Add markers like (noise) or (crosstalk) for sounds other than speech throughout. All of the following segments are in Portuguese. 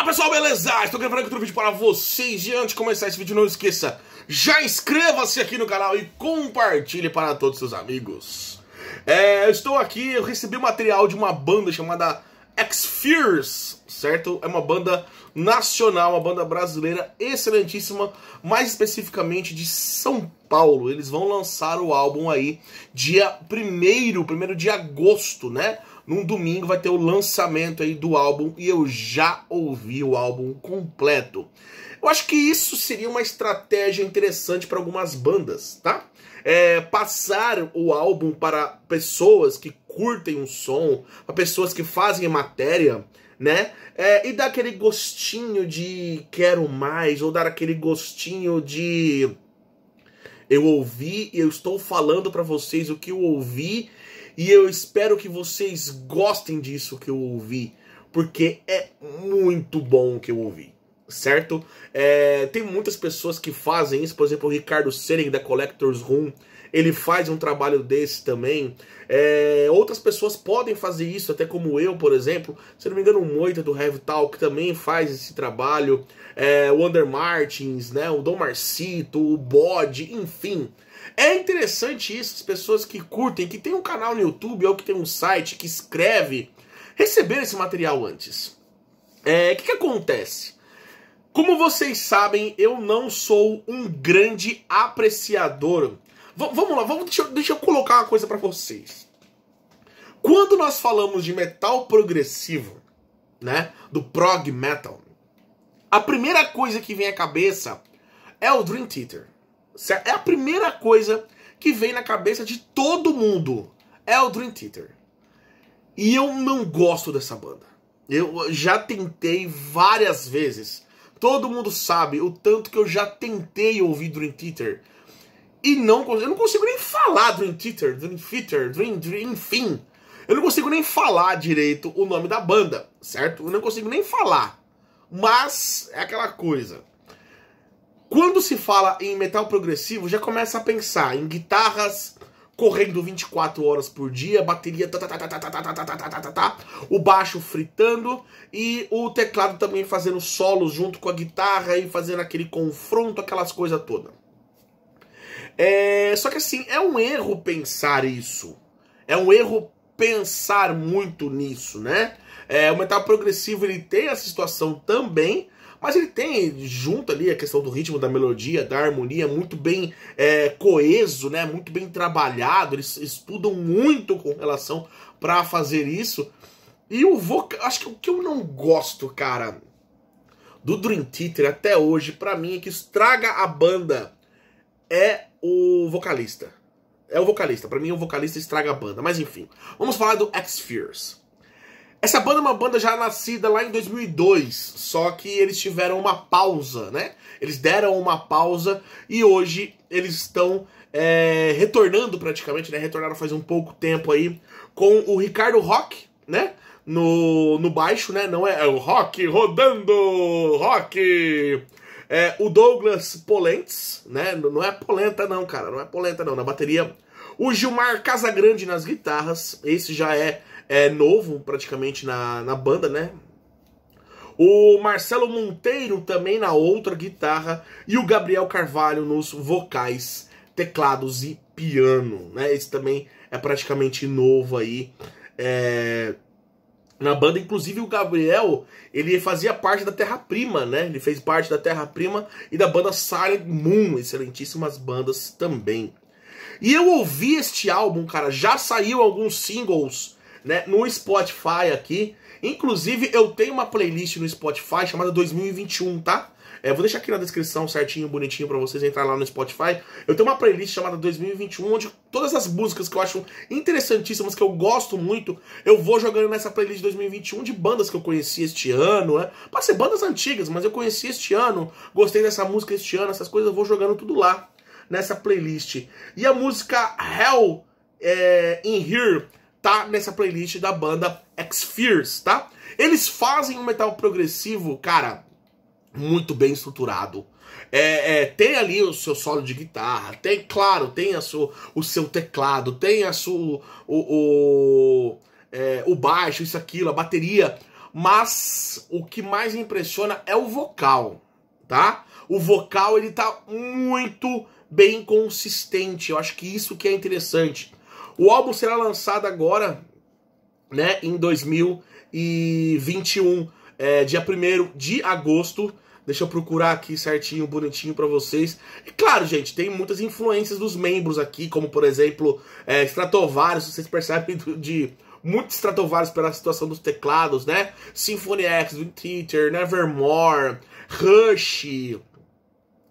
Fala pessoal, beleza? Estou gravando aqui outro vídeo para vocês e antes de começar esse vídeo não esqueça, já inscreva-se aqui no canal e compartilhe para todos os seus amigos. É, eu estou aqui, eu recebi material de uma banda chamada X-Fears, certo? É uma banda nacional, uma banda brasileira excelentíssima, mais especificamente de São Paulo. Eles vão lançar o álbum aí dia 1 primeiro de agosto, né? Num domingo vai ter o lançamento aí do álbum e eu já ouvi o álbum completo. Eu acho que isso seria uma estratégia interessante para algumas bandas, tá? É, passar o álbum para pessoas que curtem um som, para pessoas que fazem matéria, né? É, e dar aquele gostinho de quero mais, ou dar aquele gostinho de eu ouvi e eu estou falando para vocês o que eu ouvi e eu espero que vocês gostem disso que eu ouvi, porque é muito bom o que eu ouvi certo? É, tem muitas pessoas que fazem isso, por exemplo, o Ricardo Selig da Collectors Room, ele faz um trabalho desse também. É, outras pessoas podem fazer isso, até como eu, por exemplo. Se não me engano, o Moita do Heavy Talk também faz esse trabalho. É, o Under Martins, né, o Dom Marcito, o Bode, enfim. É interessante isso, as pessoas que curtem, que tem um canal no YouTube ou que tem um site, que escreve, receber esse material antes. É, o é, que, que acontece? Como vocês sabem, eu não sou um grande apreciador V vamos lá, vamos, deixa, deixa eu colocar uma coisa para vocês. Quando nós falamos de metal progressivo, né, do prog metal, a primeira coisa que vem à cabeça é o Dream Theater. É a primeira coisa que vem na cabeça de todo mundo. É o Dream Theater. E eu não gosto dessa banda. Eu já tentei várias vezes. Todo mundo sabe o tanto que eu já tentei ouvir Dream Theater e não eu não consigo nem falar Dream Theater, Dream Theater, Dream Dream, enfim. Eu não consigo nem falar direito o nome da banda, certo? Eu não consigo nem falar. Mas é aquela coisa. Quando se fala em metal progressivo, já começa a pensar em guitarras correndo 24 horas por dia, bateria tá, tá, tá, tá, tá, tá, tá, tá, tá, tá, o baixo fritando e o teclado também fazendo solos junto com a guitarra e fazendo aquele confronto, aquelas coisas todas. É, só que assim, é um erro pensar isso. É um erro pensar muito nisso, né? É, o metal progressivo ele tem essa situação também, mas ele tem junto ali a questão do ritmo, da melodia, da harmonia, muito bem é, coeso, né? Muito bem trabalhado. Eles estudam muito com relação para fazer isso. E o vocal, acho que o que eu não gosto, cara, do Dream Theater até hoje, para mim, é que estraga a banda é o vocalista. É o vocalista. Para mim, o vocalista estraga a banda. Mas enfim, vamos falar do X-Fears. Essa banda é uma banda já nascida lá em 2002, só que eles tiveram uma pausa, né? Eles deram uma pausa e hoje eles estão é, retornando praticamente, né? Retornaram faz um pouco tempo aí com o Ricardo Rock, né? No, no baixo, né? Não é, é o Rock rodando! Rock! É, o Douglas Polentes, né? Não é polenta não, cara, não é polenta não, na bateria. O Gilmar Casagrande nas guitarras, esse já é, é novo praticamente na, na banda, né? O Marcelo Monteiro também na outra guitarra e o Gabriel Carvalho nos vocais, teclados e piano, né? Esse também é praticamente novo aí. É na banda. Inclusive o Gabriel, ele fazia parte da Terra Prima, né? Ele fez parte da Terra Prima e da banda Silent Moon, excelentíssimas bandas também. E eu ouvi este álbum, cara, já saiu alguns singles, né, no Spotify aqui. Inclusive eu tenho uma playlist no Spotify chamada 2021, tá? É, vou deixar aqui na descrição certinho, bonitinho, para vocês entrar lá no Spotify. Eu tenho uma playlist chamada 2021, onde todas as músicas que eu acho interessantíssimas, que eu gosto muito, eu vou jogando nessa playlist de 2021 de bandas que eu conheci este ano, né? Pode ser bandas antigas, mas eu conheci este ano, gostei dessa música este ano, essas coisas eu vou jogando tudo lá nessa playlist. E a música Hell é, in Here tá nessa playlist da banda X-Fears, tá? Eles fazem um metal progressivo, cara, muito bem estruturado. É, é, tem ali o seu solo de guitarra, tem, claro, tem a sua, o seu teclado, tem a sua, o, o, é, o baixo, isso, aquilo, a bateria. Mas o que mais impressiona é o vocal, tá? O vocal, ele tá muito bem consistente. Eu acho que isso que é interessante. O álbum será lançado agora, né, em 2021. É, dia 1 de agosto. Deixa eu procurar aqui certinho, bonitinho para vocês. E claro, gente, tem muitas influências dos membros aqui, como por exemplo, é, Stratovarius, vocês percebem (laughs) de muitos Stratovarius pela situação dos teclados, né? Symphony X, Dream Theater, Nevermore, Rush,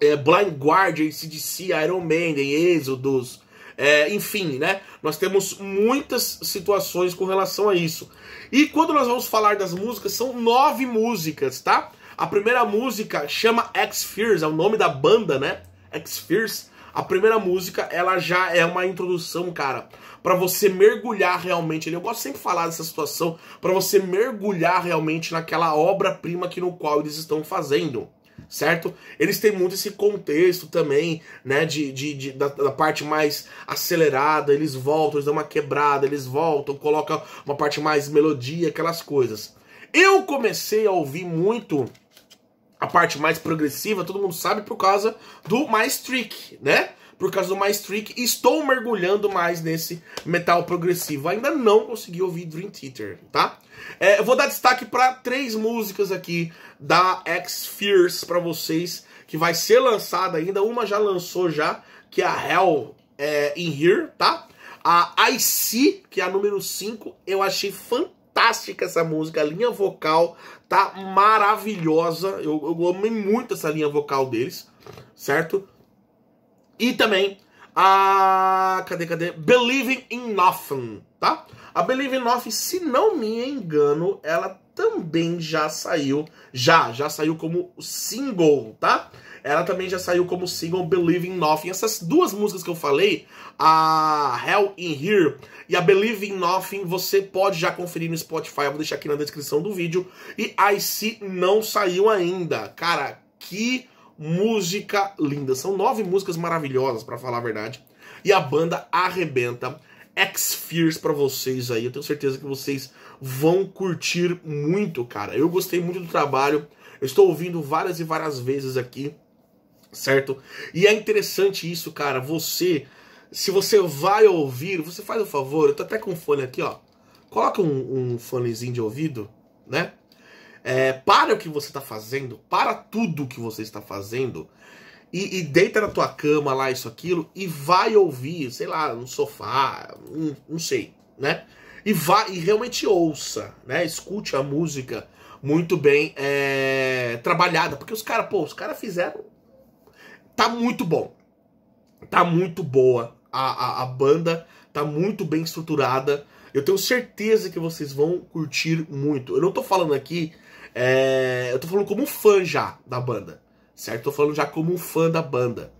é, Blind Guardian, CDC, Iron Maiden, Exodus, é, enfim, né? Nós temos muitas situações com relação a isso. E quando nós vamos falar das músicas, são nove músicas, tá? A primeira música chama X-Fears, é o nome da banda, né? X-Fears. A primeira música, ela já é uma introdução, cara, para você mergulhar realmente. Eu gosto sempre de falar dessa situação, para você mergulhar realmente naquela obra-prima que no qual eles estão fazendo certo? Eles têm muito esse contexto também, né? De, de, de da, da, parte mais acelerada, eles voltam, eles dão uma quebrada, eles voltam, colocam uma parte mais melodia, aquelas coisas. Eu comecei a ouvir muito a parte mais progressiva, todo mundo sabe, por causa do My trick né? por causa do My Streak, e estou mergulhando mais nesse metal progressivo. Ainda não consegui ouvir Dream Theater, tá? É, eu vou dar destaque para três músicas aqui da X Fierce para vocês, que vai ser lançada ainda. Uma já lançou já, que é a Hell é, in Here, tá? A IC, que é a número 5, eu achei fantástica fantástica essa música, a linha vocal tá maravilhosa. Eu, eu amei muito essa linha vocal deles, certo? E também a. Cadê, cadê? Believing in Nothing, tá? A Believe in Nothing, se não me engano, ela também já saiu. Já, já saiu como single, tá? Ela também já saiu como single Believe in Nothing. Essas duas músicas que eu falei, a Hell in Here e a Believe in Nothing, você pode já conferir no Spotify. Eu vou deixar aqui na descrição do vídeo. E I See não saiu ainda. Cara, que música linda. São nove músicas maravilhosas, para falar a verdade. E a banda arrebenta. X-Fears para vocês aí. Eu tenho certeza que vocês vão curtir muito, cara. Eu gostei muito do trabalho. Eu estou ouvindo várias e várias vezes aqui, certo? E é interessante isso, cara. Você, se você vai ouvir, você faz o um favor. Eu tô até com fone aqui, ó. Coloca um, um fonezinho de ouvido, né? é, para o que você está fazendo, para tudo o que você está fazendo, e, e, deita na tua cama lá, isso, aquilo, e vai ouvir, sei lá, no sofá, hum, não sei, né? E vai e realmente ouça, né? Escute a música muito bem é, trabalhada, porque os caras, pô, os caras fizeram. Tá muito bom. Tá muito boa a, a, a banda, tá muito bem estruturada. Eu tenho certeza que vocês vão curtir muito. Eu não tô falando aqui é, eu tô falando como um fã já da banda, certo? Tô falando já como um fã da banda,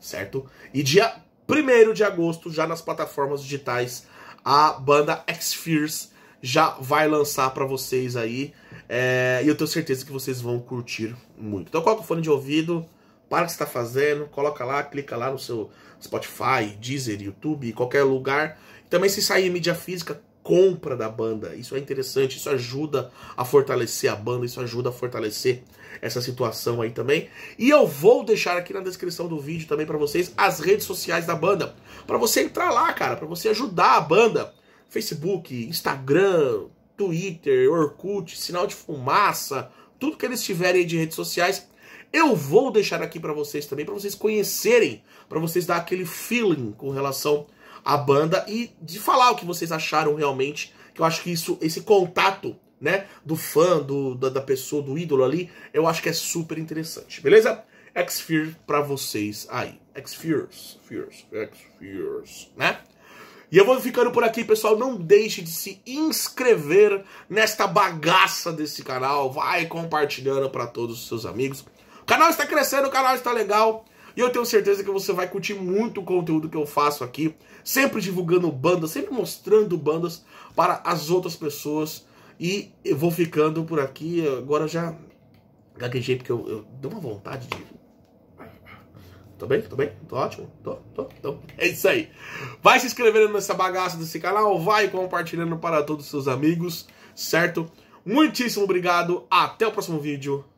certo? E dia 1 de agosto, já nas plataformas digitais, a banda X-Fears já vai lançar para vocês aí. É, e eu tenho certeza que vocês vão curtir muito. Então coloca o fone de ouvido, para o que você está fazendo, coloca lá, clica lá no seu Spotify, Deezer, YouTube, qualquer lugar. Também se sair em mídia física, compra da banda. Isso é interessante, isso ajuda a fortalecer a banda, isso ajuda a fortalecer essa situação aí também. E eu vou deixar aqui na descrição do vídeo também para vocês as redes sociais da banda, para você entrar lá, cara, para você ajudar a banda. Facebook, Instagram, Twitter, Orkut, sinal de fumaça, tudo que eles tiverem aí de redes sociais, eu vou deixar aqui para vocês também, para vocês conhecerem, para vocês dar aquele feeling com relação a banda e de falar o que vocês acharam realmente. Que eu acho que isso, esse contato, né, do fã, do, da, da pessoa, do ídolo ali, eu acho que é super interessante, beleza? X-Fear pra vocês aí. X-Fears, Fears, X-Fears, né? E eu vou ficando por aqui, pessoal. Não deixe de se inscrever nesta bagaça desse canal. Vai compartilhando para todos os seus amigos. O canal está crescendo, o canal está legal. E eu tenho certeza que você vai curtir muito o conteúdo que eu faço aqui, sempre divulgando bandas, sempre mostrando bandas para as outras pessoas. E eu vou ficando por aqui. Agora já gaguejei porque eu, eu dei uma vontade de. Tô bem? Tô bem? Tô ótimo? Tô, tô, tô. Então, (laughs) é isso aí. Vai se inscrevendo nessa bagaça desse canal, vai compartilhando para todos os seus amigos, certo? Muitíssimo obrigado, até o próximo vídeo.